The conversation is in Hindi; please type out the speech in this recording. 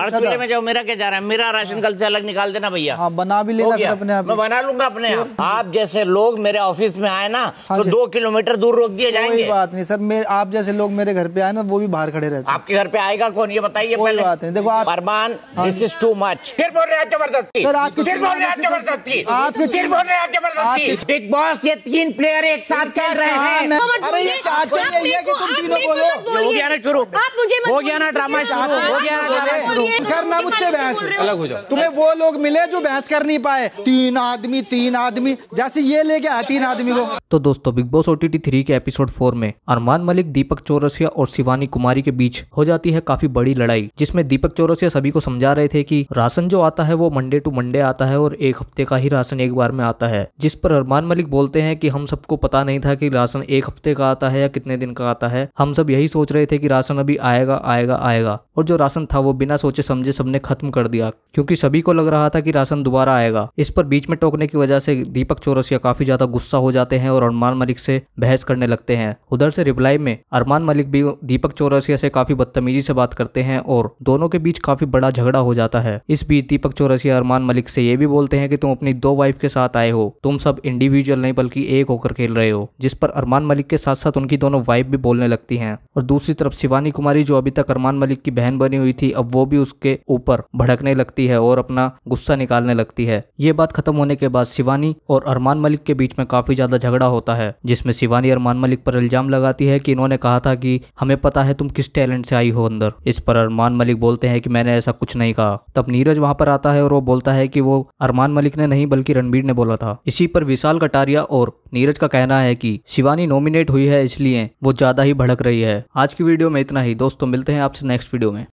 हड़सले अच्छा में जाओ मेरा क्या जा रहा है मेरा राशन कल से अलग निकाल देना भैया हाँ, बना भी लेना फिर अपने आप मैं बना लूंगा अपने आप आप जैसे लोग मेरे ऑफिस में आए ना हाँ तो दो किलोमीटर दूर रोक दिए जाएंगे कोई बात नहीं सर मेरे आप जैसे लोग मेरे घर पे आए ना वो भी बाहर खड़े रहते आपके घर पे आएगा कौन ये बताइए कोई बात नहीं देखो आप Armaan this is too much फिर बोल रहे हैं जबरदस्ती सर आप फिर बोल रहे हैं जबरदस्ती आप फिर बोल रहे हैं जबरदस्ती बिग बॉस ये तीन प्लेयर एक साथ खेल रहे हाँ, हैं अरे ये चाहते हैं कि तुम तीनों बोलो गया ना शुरू हो गया ना ड्रामा शुरू हो गया ना ड्रामा शुरू करना मुझसे बहस अलग हो जाओ तुम्हें वो लोग मिले जो बहस कर नहीं पाए तीन आदमी तीन आदमी जैसे ये लेके आया तीन आदमी को तो दोस्तों बिग बॉस ओटीटी थ्री के एपिसोड फोर में अरमान मलिक दीपक चौरसिया और शिवानी कुमारी के बीच हो जाती है काफी बड़ी लड़ाई जिसमें दीपक चौरसिया सभी को समझा रहे थे कि राशन जो आता है वो मंडे टू मंडे आता है और एक हफ्ते का ही राशन एक बार में आता है जिस पर अरमान मलिक बोलते हैं कि हम सबको पता नहीं था कि राशन एक हफ्ते का आता है या कितने दिन का आता है हम सब यही सोच रहे रहे थे कि राशन अभी आएगा आएगा आएगा और जो राशन था वो बिना सोचे समझे सबने खत्म कर दिया क्योंकि सभी को लग रहा था कि राशन दोबारा आएगा इस पर बीच में टोकने की वजह से दीपक चौरसिया काफी ज्यादा गुस्सा हो जाते हैं और अरमान मलिक से बहस करने लगते हैं उधर से रिप्लाई में अरमान मलिक भी दीपक चौरसिया से काफी बदतमीजी से बात करते हैं और दोनों के बीच काफी बड़ा झगड़ा हो जाता है इस बीच दीपक चौरसिया अरमान मलिक से ये भी बोलते हैं कि तुम अपनी दो वाइफ के साथ आए हो तुम सब इंडिविजुअल नहीं बल्कि एक होकर खेल रहे हो जिस पर अरमान मलिक के साथ साथ उनकी दोनों वाइफ भी बोलने लगती हैं और दूसरी दूसरी तरफ शिवानी कुमारी जो अभी तक अरमान मलिक की बहन बनी हुई थी अब वो भी उसके ऊपर भड़कने लगती है और अपना गुस्सा निकालने लगती है ये बात खत्म होने के बाद शिवानी और अरमान मलिक के बीच में काफी ज्यादा झगड़ा होता है जिसमें शिवानी अरमान मलिक पर इल्जाम लगाती है कि इन्होंने कहा था कि हमें पता है तुम किस टैलेंट से आई हो अंदर इस पर अरमान मलिक बोलते हैं कि मैंने ऐसा कुछ नहीं कहा तब नीरज वहां पर आता है और वो बोलता है कि वो अरमान मलिक ने नहीं बल्कि रणबीर ने बोला था इसी पर विशाल कटारिया और नीरज का कहना है कि शिवानी नॉमिनेट हुई है इसलिए वो ज्यादा ही भड़क रही है आज की वीडियो में इतना ही दोस्तों मिलते हैं आपसे नेक्स्ट वीडियो में